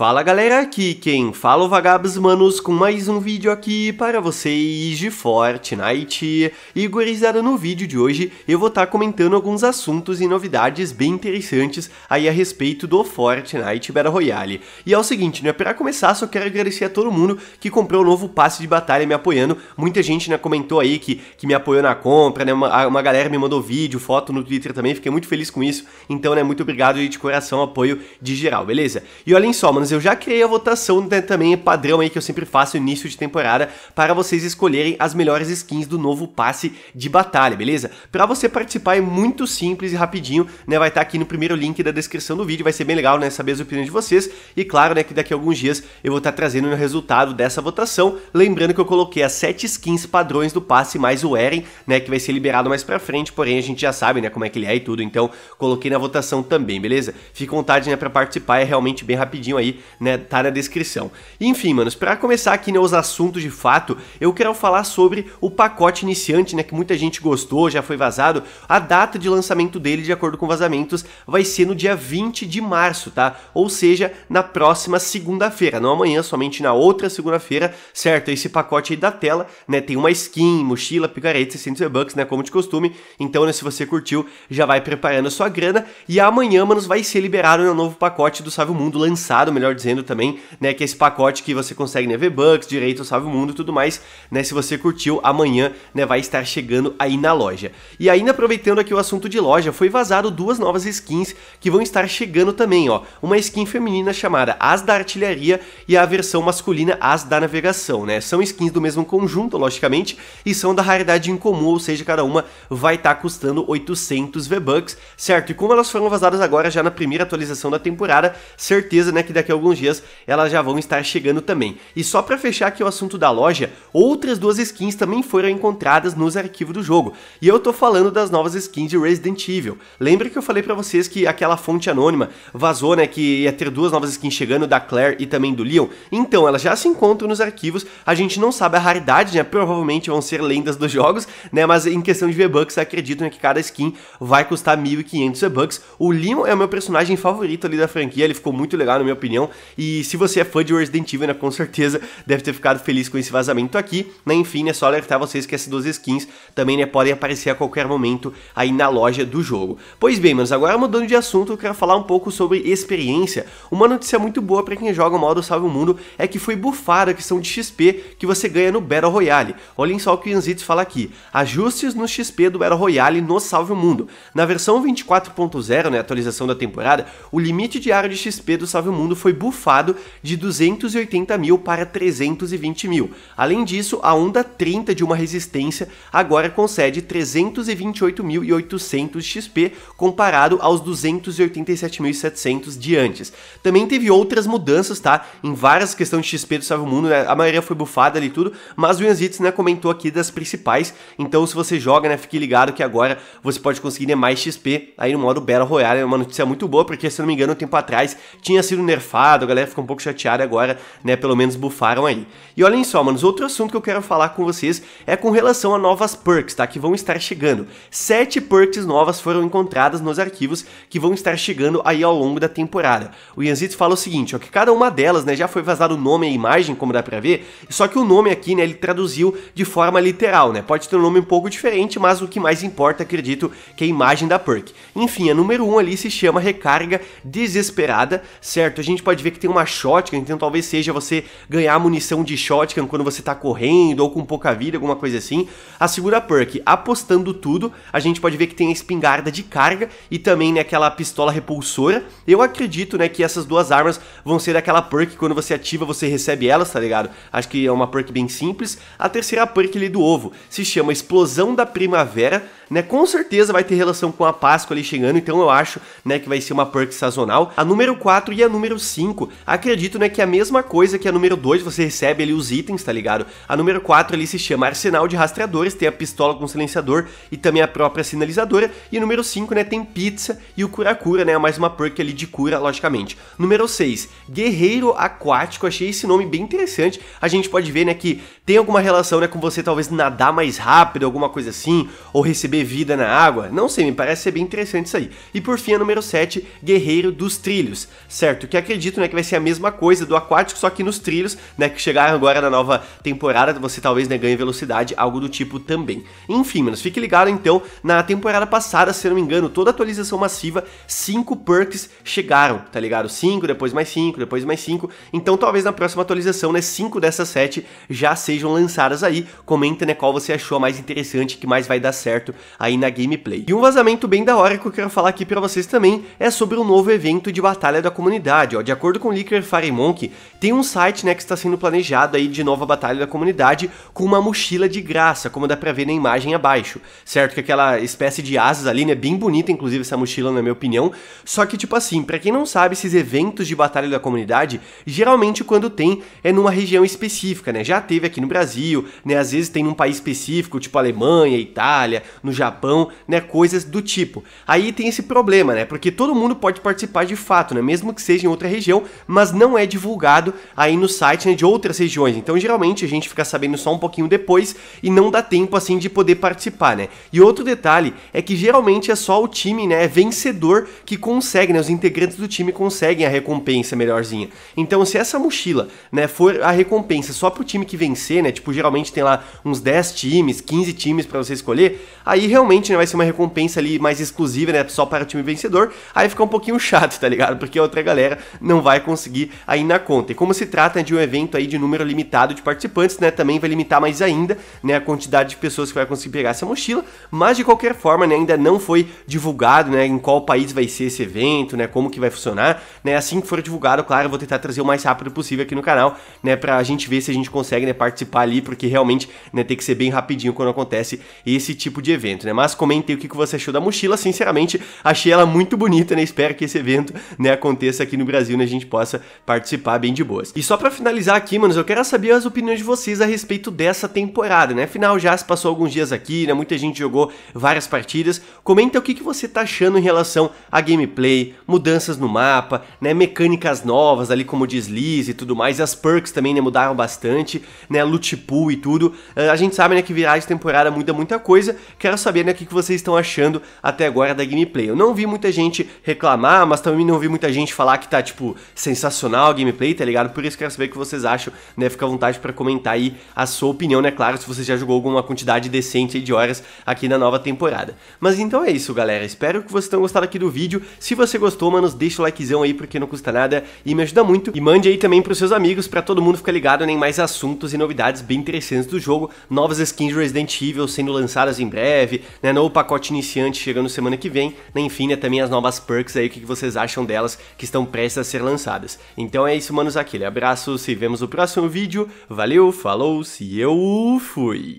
Fala galera, aqui quem fala é o Vagabos Manos com mais um vídeo aqui para vocês de Fortnite. E gurizada, no vídeo de hoje eu vou estar tá comentando alguns assuntos e novidades bem interessantes aí a respeito do Fortnite Battle Royale. E é o seguinte, né, para começar só quero agradecer a todo mundo que comprou o novo passe de batalha me apoiando. Muita gente, né, comentou aí que, que me apoiou na compra, né, uma, uma galera me mandou vídeo, foto no Twitter também, fiquei muito feliz com isso. Então, né, muito obrigado aí de coração, apoio de geral, beleza? E olhem só, manos, eu já criei a votação né, também, padrão aí que eu sempre faço início de temporada, para vocês escolherem as melhores skins do novo passe de batalha, beleza? Para você participar é muito simples e rapidinho, né? Vai estar tá aqui no primeiro link da descrição do vídeo, vai ser bem legal, né? Saber as opiniões de vocês. E claro, né, que daqui a alguns dias eu vou estar tá trazendo o resultado dessa votação. Lembrando que eu coloquei as 7 skins padrões do passe mais o Eren, né? Que vai ser liberado mais pra frente, porém a gente já sabe, né? Como é que ele é e tudo, então coloquei na votação também, beleza? Fique à vontade, né, pra participar, é realmente bem rapidinho aí né, tá na descrição. Enfim, manos, para começar aqui, né, os assuntos de fato, eu quero falar sobre o pacote iniciante, né, que muita gente gostou, já foi vazado. A data de lançamento dele, de acordo com vazamentos, vai ser no dia 20 de março, tá? Ou seja, na próxima segunda-feira, não amanhã, somente na outra segunda-feira, certo? Esse pacote aí da tela, né, tem uma skin, mochila, picareta, 600 bucks, né, como de costume. Então, né, se você curtiu, já vai preparando a sua grana e amanhã, manos, vai ser liberado né, o um novo pacote do Save o Mundo lançado, melhor dizendo também, né, que é esse pacote que você consegue, né, V-Bucks, direito, salve o mundo e tudo mais, né, se você curtiu, amanhã, né, vai estar chegando aí na loja. E ainda aproveitando aqui o assunto de loja, foi vazado duas novas skins que vão estar chegando também, ó, uma skin feminina chamada As da Artilharia e a versão masculina As da Navegação, né, são skins do mesmo conjunto, logicamente, e são da raridade incomum, ou seja, cada uma vai estar tá custando 800 V-Bucks, certo? E como elas foram vazadas agora já na primeira atualização da temporada, certeza, né, que daqui daqui a alguns dias elas já vão estar chegando também. E só para fechar aqui o assunto da loja, outras duas skins também foram encontradas nos arquivos do jogo. E eu tô falando das novas skins de Resident Evil. Lembra que eu falei para vocês que aquela fonte anônima vazou, né, que ia ter duas novas skins chegando da Claire e também do Leon? Então, elas já se encontram nos arquivos. A gente não sabe a raridade, né? Provavelmente vão ser lendas dos jogos, né? Mas em questão de V-Bucks, acredito né, que cada skin vai custar 1500 V-Bucks. O Leon é o meu personagem favorito ali da franquia, ele ficou muito legal na minha opinião opinião. E se você é fã de Resident Evil, né, com certeza deve ter ficado feliz com esse vazamento aqui. Né? Enfim, é só alertar vocês que essas duas skins também né, podem aparecer a qualquer momento aí na loja do jogo. Pois bem, mas agora mudando de assunto, eu quero falar um pouco sobre experiência. Uma notícia muito boa para quem joga o modo Salve o Mundo é que foi bufada a questão de XP que você ganha no Battle Royale. Olhem só o que o Yanzitz fala aqui. Ajustes no XP do Battle Royale no Salve o Mundo. Na versão 24.0, né, atualização da temporada, o limite diário de XP do Salve o Mundo foi foi bufado de 280 mil para 320 mil. Além disso, a onda 30 de uma resistência agora concede 328.800 XP comparado aos 287.700 de antes. Também teve outras mudanças, tá? Em várias questões de XP do Salve Mundo, né? a maioria foi bufada ali tudo, mas o Yanzitz, né, comentou aqui das principais. Então, se você joga, né, fique ligado que agora você pode conseguir né, mais XP aí no modo Battle Royale. É uma notícia muito boa, porque se eu não me engano, um tempo atrás tinha sido nerfado bufado, a galera fica um pouco chateada agora, né? Pelo menos bufaram aí. E olhem só, manos, outro assunto que eu quero falar com vocês é com relação a novas perks, tá? Que vão estar chegando. Sete perks novas foram encontradas nos arquivos que vão estar chegando aí ao longo da temporada. O Yanzitsu fala o seguinte, ó, que cada uma delas, né, já foi vazado o nome e a imagem, como dá pra ver, só que o nome aqui, né, ele traduziu de forma literal, né? Pode ter um nome um pouco diferente, mas o que mais importa, acredito, que é a imagem da perk. Enfim, a número 1 um ali se chama Recarga Desesperada, certo? A gente pode pode ver que tem uma shotgun, então talvez seja você ganhar munição de shotgun quando você tá correndo ou com pouca vida, alguma coisa assim. A segunda perk, apostando tudo, a gente pode ver que tem a espingarda de carga e também né, aquela pistola repulsora. Eu acredito né, que essas duas armas vão ser aquela perk que quando você ativa você recebe elas, tá ligado? Acho que é uma perk bem simples. A terceira perk ali do ovo se chama Explosão da Primavera né? Com certeza vai ter relação com a Páscoa ali chegando, então eu acho, né, que vai ser uma perk sazonal. A número 4 e a número 5, acredito, né, que é a mesma coisa que a número 2, você recebe ali os itens, tá ligado? A número 4 ali se chama Arsenal de Rastreadores, tem a pistola com silenciador e também a própria sinalizadora. E a número 5, né, tem pizza e o cura-cura, né, mais uma perk ali de cura, logicamente. Número 6, Guerreiro Aquático, achei esse nome bem interessante. A gente pode ver, né, que tem alguma relação, né, com você talvez nadar mais rápido, alguma coisa assim, ou receber vida na água? Não sei, me parece ser bem interessante isso aí. E por fim, a número 7, Guerreiro dos Trilhos, certo? Que acredito né, que vai ser a mesma coisa do aquático, só que nos trilhos, né? Que chegaram agora na nova temporada, você talvez né, ganhe velocidade, algo do tipo também. Enfim, menos, fique ligado então, na temporada passada, se não me engano, toda atualização massiva, 5 perks chegaram, tá ligado? 5, depois mais 5, depois mais 5. Então talvez na próxima atualização, né, 5 dessas 7 já sejam lançadas aí. Comenta né, qual você achou a mais interessante, que mais vai dar certo aí na gameplay. E um vazamento bem da hora que eu quero falar aqui para vocês também é sobre o um novo evento de batalha da comunidade, ó. De acordo com o Licker Fire Monkey, tem um site, né, que está sendo planejado aí de nova batalha da comunidade com uma mochila de graça, como dá pra ver na imagem abaixo, certo? Que aquela espécie de asas ali, né, bem bonita inclusive essa mochila na minha opinião, só que tipo assim, para quem não sabe, esses eventos de batalha da comunidade, geralmente quando tem é numa região específica, né? Já teve aqui no Brasil, né, às vezes tem num país específico, tipo Alemanha, Itália, no Japão, né, coisas do tipo. Aí tem esse problema, né, porque todo mundo pode participar de fato, né, mesmo que seja em outra região, mas não é divulgado aí no site né, de outras regiões. Então geralmente a gente fica sabendo só um pouquinho depois e não dá tempo assim de poder participar, né. E outro detalhe é que geralmente é só o time, né, é vencedor que consegue, né, os integrantes do time conseguem a recompensa melhorzinha. Então se essa mochila, né, for a recompensa só pro time que vencer, né, tipo geralmente tem lá uns 10 times, 15 times para você escolher, aí Aí realmente né, vai ser uma recompensa ali mais exclusiva, né? Só para o time vencedor. Aí fica um pouquinho chato, tá ligado? Porque a outra galera não vai conseguir aí na conta. E como se trata de um evento aí de número limitado de participantes, né? Também vai limitar mais ainda, né? A quantidade de pessoas que vai conseguir pegar essa mochila. Mas de qualquer forma, né? Ainda não foi divulgado, né? Em qual país vai ser esse evento, né? Como que vai funcionar, né? Assim que for divulgado, claro, eu vou tentar trazer o mais rápido possível aqui no canal, né? Pra gente ver se a gente consegue né, participar ali, porque realmente né, tem que ser bem rapidinho quando acontece esse tipo de evento evento, né? Mas comentem o que você achou da mochila. Sinceramente, achei ela muito bonita, né? Espero que esse evento né, aconteça aqui no Brasil, né? A gente possa participar bem de boas. E só para finalizar aqui, manos, eu quero saber as opiniões de vocês a respeito dessa temporada, né? Afinal, já se passou alguns dias aqui, né? Muita gente jogou várias partidas. Comenta o que, você tá achando em relação a gameplay, mudanças no mapa, né? Mecânicas novas ali, como deslize e tudo mais. As perks também, né? Mudaram bastante, né? Loot pool e tudo. Ah, a gente sabe, né? Que virar de temporada muda muita coisa. Quero saber né, o que vocês estão achando até agora da gameplay. Eu não vi muita gente reclamar, mas também não vi muita gente falar que tá, tipo, sensacional a gameplay, tá ligado? Por isso quero saber o que vocês acham, né? Fica à vontade para comentar aí a sua opinião, né? Claro, se você já jogou alguma quantidade decente de horas aqui na nova temporada. Mas então é isso, galera. Espero que vocês tenham gostado aqui do vídeo. Se você gostou, mano, deixa o likezão aí porque não custa nada e me ajuda muito. E mande aí também pros seus amigos para todo mundo ficar ligado né, em mais assuntos e novidades bem interessantes do jogo. Novas skins de Resident Evil sendo lançadas em breve breve, né? pacote iniciante chegando semana que vem, né? Enfim, né? Também as novas perks aí, o que vocês acham delas que estão prestes a ser lançadas. Então é isso, manos, aquele abraço, se vemos no próximo vídeo, valeu, falou, se eu fui!